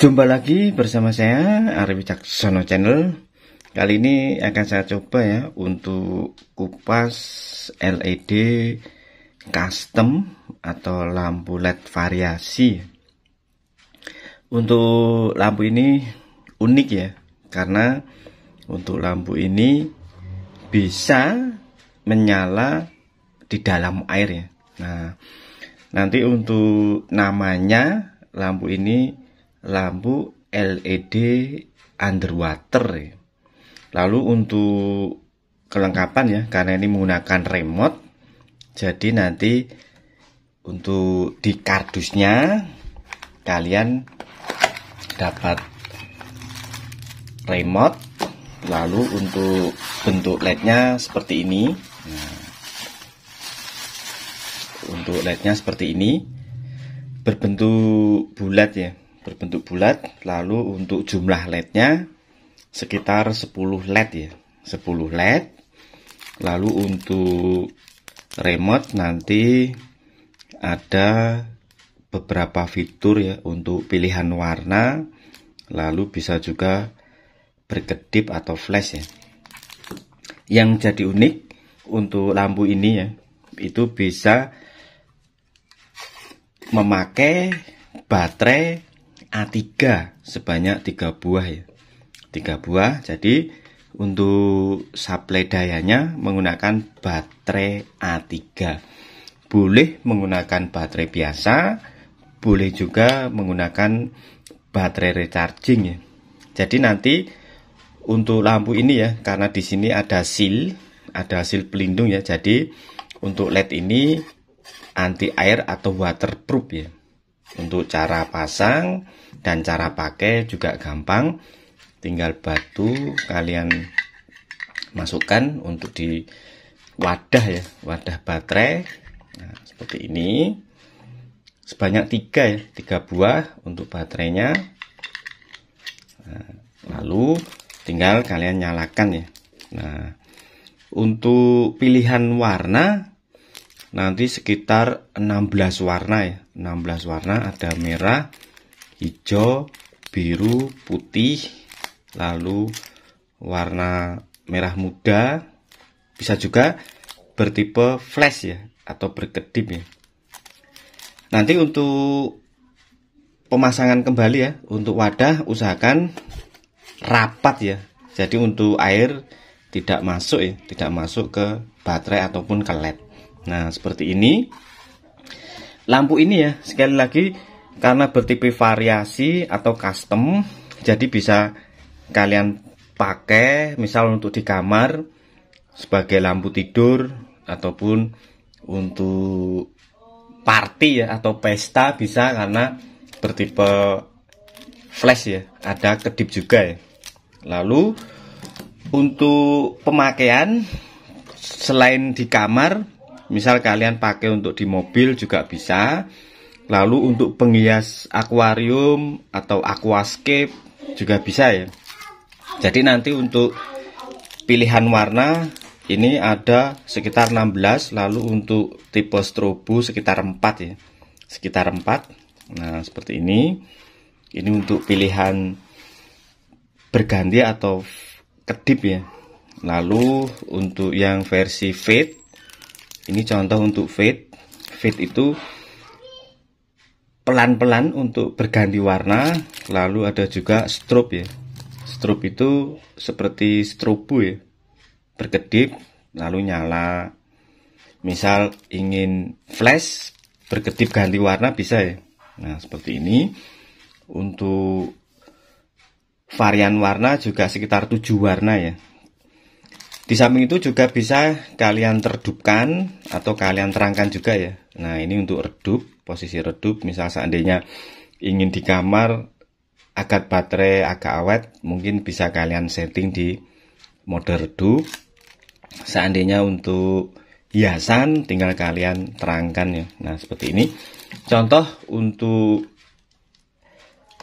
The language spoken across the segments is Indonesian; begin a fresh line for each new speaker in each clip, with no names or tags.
Jumpa lagi bersama saya Arif Caksono Channel. Kali ini akan saya coba ya untuk kupas LED custom atau lampu LED variasi. Untuk lampu ini unik ya karena untuk lampu ini bisa menyala di dalam air ya. Nah, nanti untuk namanya lampu ini lampu LED underwater. Ya. Lalu untuk kelengkapan ya, karena ini menggunakan remote, jadi nanti untuk di kardusnya kalian dapat remote lalu untuk bentuk lednya seperti ini nah, untuk lednya seperti ini berbentuk bulat ya berbentuk bulat lalu untuk jumlah LED-nya sekitar 10 LED ya 10 LED lalu untuk remote nanti ada beberapa fitur ya untuk pilihan warna lalu bisa juga berkedip atau flash ya yang jadi unik untuk lampu ini ya itu bisa memakai baterai A3 sebanyak 3 buah ya. 3 buah. Jadi untuk supply dayanya menggunakan baterai A3. Boleh menggunakan baterai biasa, boleh juga menggunakan baterai recharging ya. Jadi nanti untuk lampu ini ya, karena di sini ada seal, ada seal pelindung ya. Jadi untuk LED ini anti air atau waterproof ya. Untuk cara pasang dan cara pakai juga gampang. Tinggal batu kalian masukkan untuk di wadah ya, wadah baterai. Nah, seperti ini. Sebanyak tiga ya, tiga buah untuk baterainya. Nah, lalu tinggal kalian nyalakan ya. Nah, untuk pilihan warna nanti sekitar 16 warna ya 16 warna ada merah hijau biru putih lalu warna merah muda bisa juga bertipe flash ya atau berkedip ya nanti untuk pemasangan kembali ya untuk wadah usahakan rapat ya jadi untuk air tidak masuk ya tidak masuk ke baterai ataupun ke led Nah, seperti ini. Lampu ini ya, sekali lagi karena bertipe variasi atau custom, jadi bisa kalian pakai misal untuk di kamar sebagai lampu tidur ataupun untuk party ya atau pesta bisa karena bertipe flash ya, ada kedip juga ya. Lalu untuk pemakaian selain di kamar Misal kalian pakai untuk di mobil juga bisa. Lalu untuk penghias akuarium atau aquascape juga bisa ya. Jadi nanti untuk pilihan warna ini ada sekitar 16 lalu untuk tipe strobo sekitar 4 ya. Sekitar 4. Nah, seperti ini. Ini untuk pilihan berganti atau kedip ya. Lalu untuk yang versi fade ini contoh untuk fade fade itu pelan-pelan untuk berganti warna lalu ada juga strobe ya strobe itu seperti strobo ya berkedip lalu nyala misal ingin flash berkedip ganti warna bisa ya nah seperti ini untuk varian warna juga sekitar 7 warna ya di samping itu juga bisa kalian terdupkan atau kalian terangkan juga ya. Nah ini untuk redup, posisi redup misal seandainya ingin di kamar agar baterai agak awet mungkin bisa kalian setting di mode redup. Seandainya untuk hiasan tinggal kalian terangkan ya. Nah seperti ini. Contoh untuk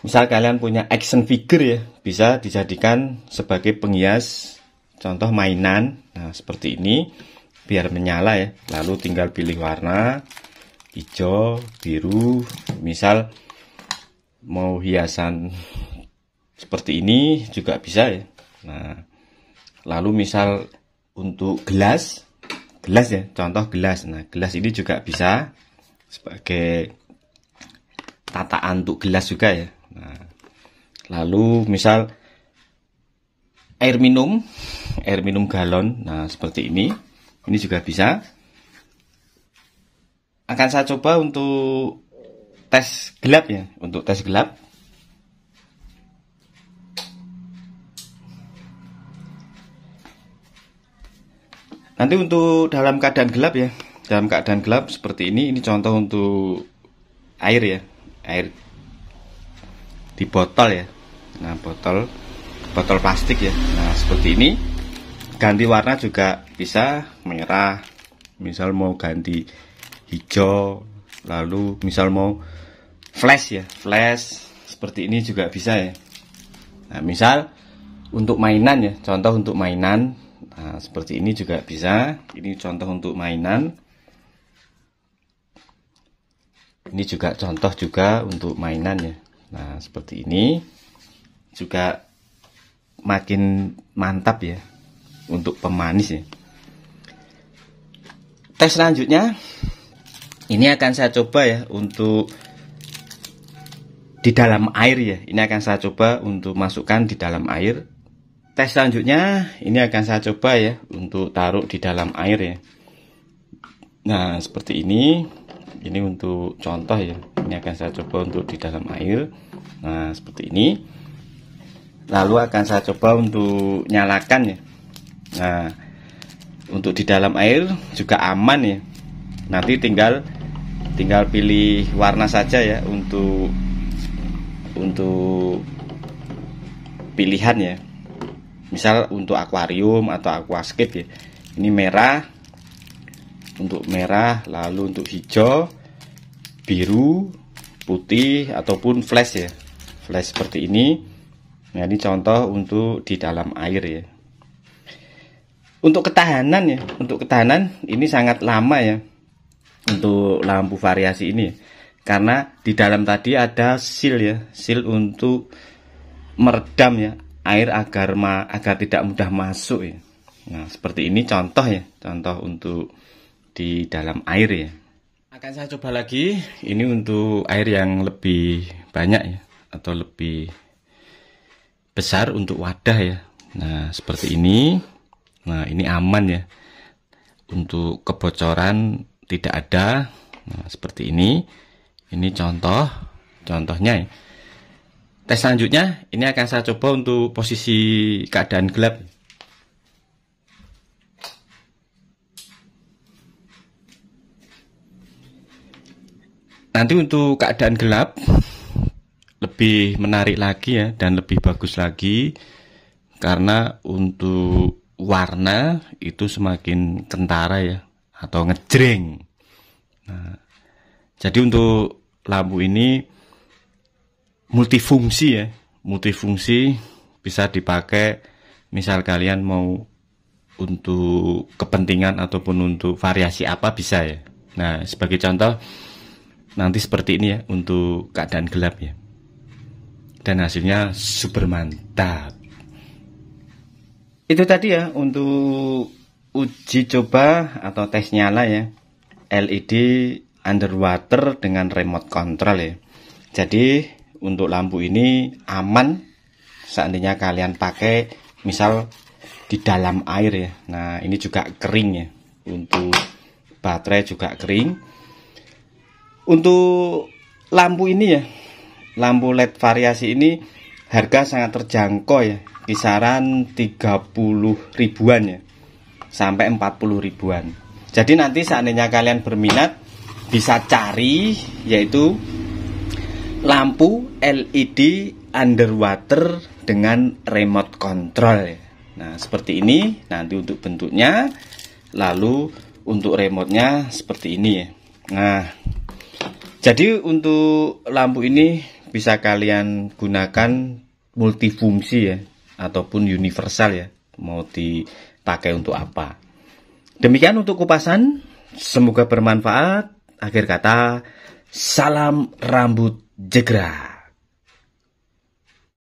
misal kalian punya action figure ya bisa dijadikan sebagai penghias contoh mainan nah seperti ini biar menyala ya lalu tinggal pilih warna hijau biru misal mau hiasan seperti ini juga bisa ya nah lalu misal untuk gelas gelas ya contoh gelas nah gelas ini juga bisa sebagai tataan untuk gelas juga ya nah lalu misal air minum air minum galon nah seperti ini ini juga bisa akan saya coba untuk tes gelap ya untuk tes gelap nanti untuk dalam keadaan gelap ya dalam keadaan gelap seperti ini ini contoh untuk air ya air di botol ya nah botol botol plastik ya nah seperti ini ganti warna juga bisa merah misal mau ganti hijau lalu misal mau flash ya flash seperti ini juga bisa ya nah misal untuk mainan ya contoh untuk mainan nah, seperti ini juga bisa ini contoh untuk mainan ini juga contoh juga untuk mainan ya nah seperti ini juga makin mantap ya untuk pemanis ya. Tes selanjutnya ini akan saya coba ya untuk di dalam air ya. Ini akan saya coba untuk masukkan di dalam air. Tes selanjutnya ini akan saya coba ya untuk taruh di dalam air ya. Nah, seperti ini. Ini untuk contoh ya. Ini akan saya coba untuk di dalam air. Nah, seperti ini. Lalu akan saya coba untuk nyalakan ya nah untuk di dalam air juga aman ya nanti tinggal tinggal pilih warna saja ya untuk untuk pilihan ya misal untuk akuarium atau aquascape ya ini merah untuk merah lalu untuk hijau biru putih ataupun flash ya flash seperti ini nah ini contoh untuk di dalam air ya untuk ketahanan ya, untuk ketahanan ini sangat lama ya untuk lampu variasi ini karena di dalam tadi ada seal ya seal untuk meredam ya air agar ma agar tidak mudah masuk ya nah seperti ini contoh ya contoh untuk di dalam air ya akan saya coba lagi ini untuk air yang lebih banyak ya atau lebih besar untuk wadah ya nah seperti ini Nah, ini aman ya. Untuk kebocoran tidak ada. Nah, seperti ini. Ini contoh contohnya ya. Tes selanjutnya ini akan saya coba untuk posisi keadaan gelap. Nanti untuk keadaan gelap lebih menarik lagi ya dan lebih bagus lagi karena untuk warna itu semakin kentara ya atau ngejreng. Nah, jadi untuk lampu ini multifungsi ya, multifungsi bisa dipakai misal kalian mau untuk kepentingan ataupun untuk variasi apa bisa ya. Nah, sebagai contoh nanti seperti ini ya untuk keadaan gelap ya. Dan hasilnya super mantap itu tadi ya untuk uji coba atau tes nyala ya LED underwater dengan remote control ya jadi untuk lampu ini aman seandainya kalian pakai misal di dalam air ya nah ini juga kering ya untuk baterai juga kering untuk lampu ini ya lampu LED variasi ini harga sangat terjangkau ya kisaran 30 ribuan ya sampai 40 ribuan jadi nanti seandainya kalian berminat bisa cari yaitu lampu LED underwater dengan remote control ya. nah seperti ini nanti untuk bentuknya lalu untuk remotenya seperti ini ya nah jadi untuk lampu ini bisa kalian gunakan multifungsi ya ataupun universal ya mau dipakai untuk apa demikian untuk kupasan semoga bermanfaat akhir kata salam rambut jegra